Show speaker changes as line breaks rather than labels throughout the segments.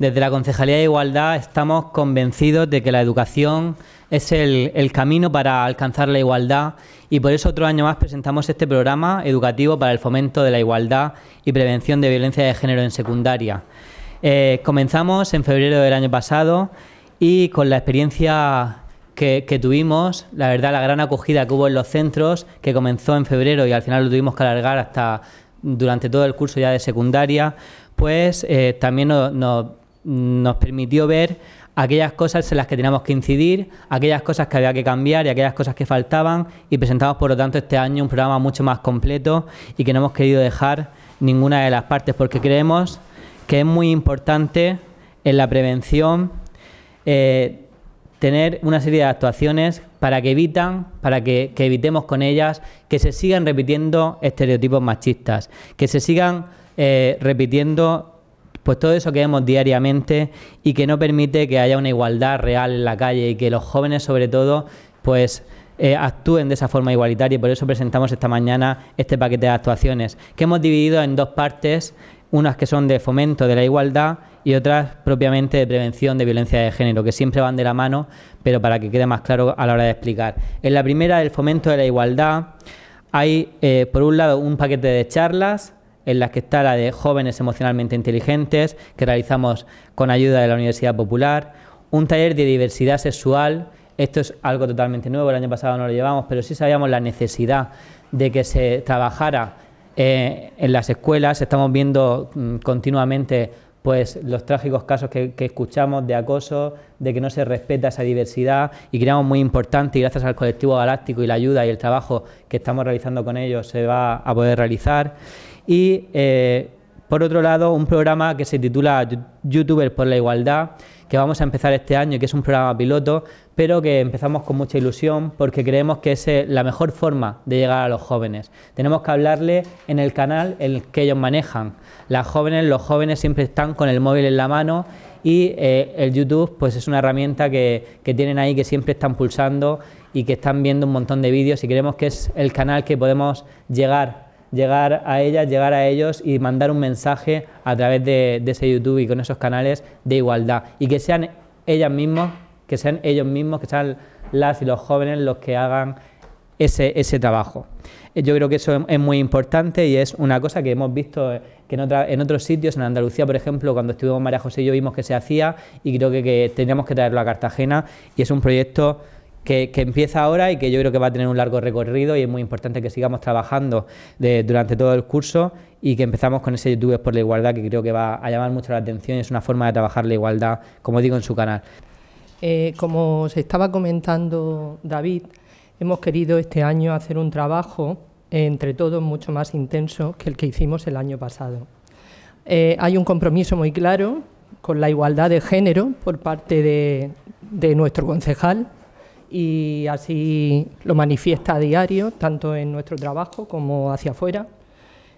Desde la Concejalía de Igualdad estamos convencidos de que la educación es el, camino para alcanzar la igualdad y por eso otro año más presentamos este programa educativo para el fomento de la igualdad y prevención de violencia de género en secundaria. Eh, comenzamos en febrero del año pasado y con la experiencia que, tuvimos, la verdad, la gran acogida que hubo en los centros, que comenzó en febrero y al final lo tuvimos que alargar hasta durante todo el curso ya de secundaria, pues eh, también nos nos permitió ver aquellas cosas en las que teníamos que incidir, aquellas cosas que había que cambiar y aquellas cosas que faltaban y presentamos por lo tanto este año un programa mucho más completo y que no hemos querido dejar ninguna de las partes porque creemos que es muy importante en la prevención eh, tener una serie de actuaciones para que evitan, para que, evitemos con ellas que se sigan repitiendo estereotipos machistas, que se sigan eh, repitiendo pues todo eso que vemos diariamente y que no permite que haya una igualdad real en la calle y que los jóvenes sobre todo pues eh, actúen de esa forma igualitaria y por eso presentamos esta mañana este paquete de actuaciones que hemos dividido en dos partes, unas que son de fomento de la igualdad y otras propiamente de prevención de violencia de género, que siempre van de la mano, pero para que quede más claro a la hora de explicar. En la primera, el fomento de la igualdad, hay eh, por un lado un paquete de charlas, en la que está la de jóvenes emocionalmente inteligentes, que realizamos con ayuda de la Universidad Popular, un taller de diversidad sexual, esto es algo totalmente nuevo, el año pasado no lo llevamos, pero sí sabíamos la necesidad de que se trabajara eh, en las escuelas, estamos viendo mm, continuamente pues los trágicos casos que, que, escuchamos de acoso, de que no se respeta esa diversidad y creamos muy importante y gracias al colectivo galáctico y la ayuda y el trabajo que estamos realizando con ellos se va a poder realizar. Y eh, por otro lado, un programa que se titula Youtubers por la Igualdad, que vamos a empezar este año, que es un programa piloto, pero que empezamos con mucha ilusión porque creemos que es eh, la mejor forma de llegar a los jóvenes. Tenemos que hablarle en el canal el que ellos manejan. Las jóvenes, los jóvenes siempre están con el móvil en la mano y eh, el YouTube pues es una herramienta que, que, tienen ahí que siempre están pulsando y que están viendo un montón de vídeos y creemos que es el canal que podemos llegar llegar a ellas, llegar a ellos y mandar un mensaje a través de, ese YouTube y con esos canales de igualdad. Y que sean ellas mismas, que sean ellos mismos, que sean las y los jóvenes los que hagan ese, ese trabajo. Eh, yo creo que eso es muy importante y es una cosa que hemos visto eh, que en, otros sitios, en Andalucía, por ejemplo, cuando estuvimos María José y yo vimos que se hacía y creo que, que tendríamos que traerlo a Cartagena y es un proyecto que, empieza ahora y que yo creo que va a tener un largo recorrido y es muy importante que sigamos trabajando durante todo el curso y que empezamos con ese YouTube por la igualdad que creo que va a llamar mucho la atención y es una forma de trabajar la igualdad, como digo en su canal.
Eh, como se estaba comentando David, hemos querido este año hacer un trabajo entre todos mucho más intenso que el que hicimos el año pasado. Eh, hay un compromiso muy claro con la igualdad de género por parte de, de nuestro concejal y así lo manifiesta a diario, tanto en nuestro trabajo como hacia afuera.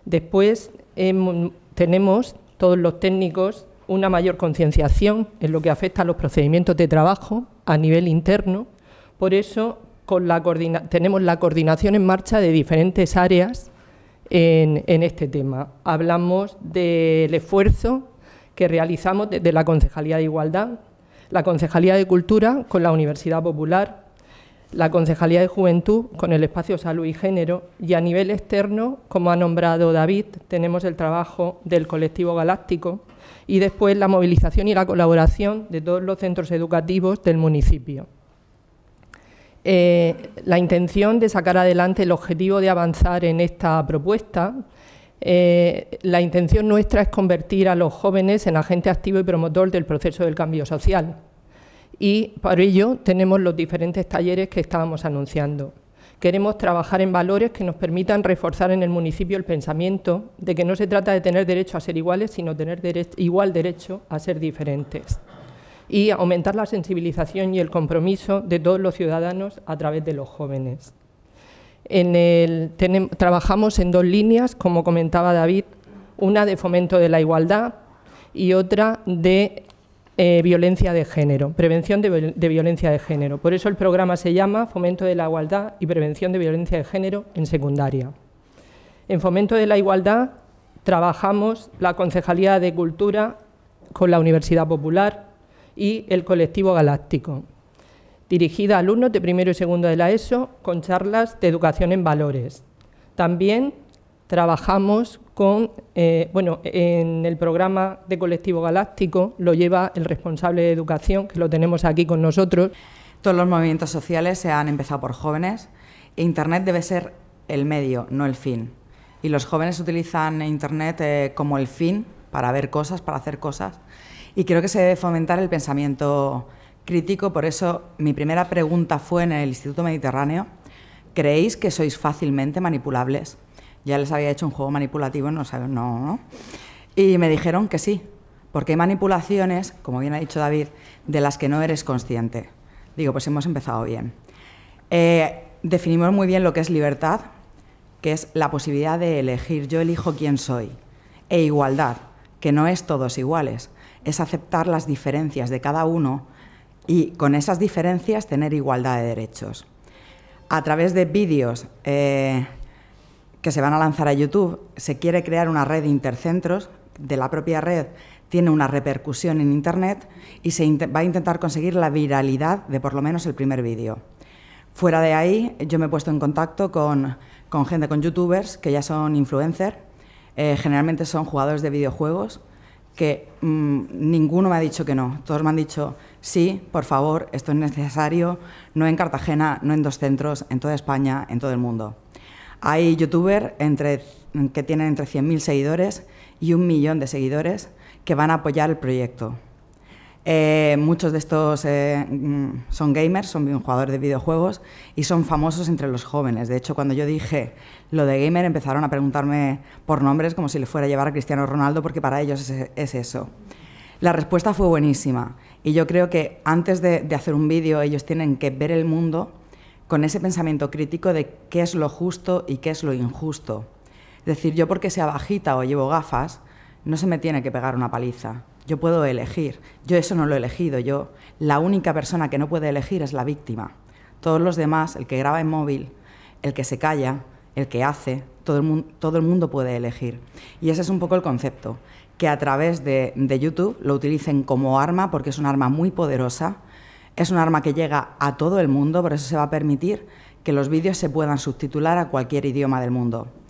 Después em, tenemos todos los técnicos una mayor concienciación en lo que afecta a los procedimientos de trabajo a nivel interno. Por eso tenemos la coordinación en marcha de diferentes áreas en, en este tema. Hablamos del esfuerzo que realizamos desde la Concejalía de Igualdad, la Concejalía de Cultura con la Universidad Popular, la Concejalía de Juventud con el espacio Salud y Género y a nivel externo, como ha nombrado David, tenemos el trabajo del colectivo galáctico y después la movilización y la colaboración de todos los centros educativos del municipio. Eh, la intención de sacar adelante el objetivo de avanzar en esta propuesta eh, la intención nuestra es convertir a los jóvenes en agente activo y promotor del proceso del cambio social y para ello tenemos los diferentes talleres que estábamos anunciando. Queremos trabajar en valores que nos permitan reforzar en el municipio el pensamiento de que no se trata de tener derecho a ser iguales, sino tener igual derecho a ser diferentes y aumentar la sensibilización y el compromiso de todos los ciudadanos a través de los jóvenes. trabajamos en dos líneas, como comentaba David, una de fomento de la igualdad y otra de eh, violencia de género, prevención de, de, violencia de género. Por eso el programa se llama Fomento de la Igualdad y Prevención de Violencia de Género en Secundaria. En Fomento de la Igualdad trabajamos la Concejalía de Cultura con la Universidad Popular y el Colectivo Galáctico, dirigida a alumnos de primero y segundo de la ESO con charlas de educación en valores. También trabajamos eh, bueno, en el programa de Colectivo Galáctico
lo lleva el responsable de educación, que lo tenemos aquí con nosotros. Todos los movimientos sociales se han empezado por jóvenes Internet debe ser el medio, no el fin. Y los jóvenes utilizan Internet eh, como el fin para ver cosas, para hacer cosas. Y creo que se debe fomentar el pensamiento crítico, por eso mi primera pregunta fue en el Instituto Mediterráneo, ¿creéis que sois fácilmente manipulables? Ya les había hecho un juego manipulativo, no saben, no, no. Y me dijeron que sí, porque hay manipulaciones, como bien ha dicho David, de las que no eres consciente. Digo, pues hemos empezado bien. Eh, definimos muy bien lo que es libertad, que es la posibilidad de elegir, yo elijo quién soy, e igualdad, que no es todos iguales, es aceptar las diferencias de cada uno y con esas diferencias tener igualdad de derechos. A través de vídeos eh, que se van a lanzar a YouTube. Se quiere crear una red de intercentros, de la propia red tiene una repercusión en Internet y se va a intentar conseguir la viralidad de por lo menos el primer vídeo. Fuera de ahí, yo me he puesto en contacto con, gente, con youtubers que ya son influencers, eh, generalmente son jugadores de videojuegos, que mm, ninguno me ha dicho que no. Todos me han dicho, sí, por favor, esto es necesario, no en Cartagena, no en dos centros, en toda España, en todo el mundo. Hay youtubers entre, que tienen entre 100.000 seguidores y un millón de seguidores que van a apoyar el proyecto. Eh, muchos de estos eh, mm, son gamers, son jugadores de videojuegos y son famosos entre los jóvenes. De hecho, cuando yo dije lo de gamer, empezaron a preguntarme por nombres como si le fuera a llevar a Cristiano Ronaldo, porque para ellos es, eso. La respuesta fue buenísima y yo creo que antes de, de hacer un vídeo ellos tienen que ver el mundo con ese pensamiento crítico de qué es lo justo y qué es lo injusto. Es decir, yo porque sea bajita o llevo gafas, no se me tiene que pegar una paliza. Yo puedo elegir. Yo eso no lo he elegido. Yo, la única persona que no puede elegir es la víctima. Todos los demás, el que graba en móvil, el que se calla, el que hace, todo el, mundo, puede elegir. Y ese es un poco el concepto, que a través de, de YouTube lo utilicen como arma porque es una arma muy poderosa es un arma que llega a todo el mundo, por eso se va a permitir que los vídeos se puedan subtitular a cualquier idioma del mundo.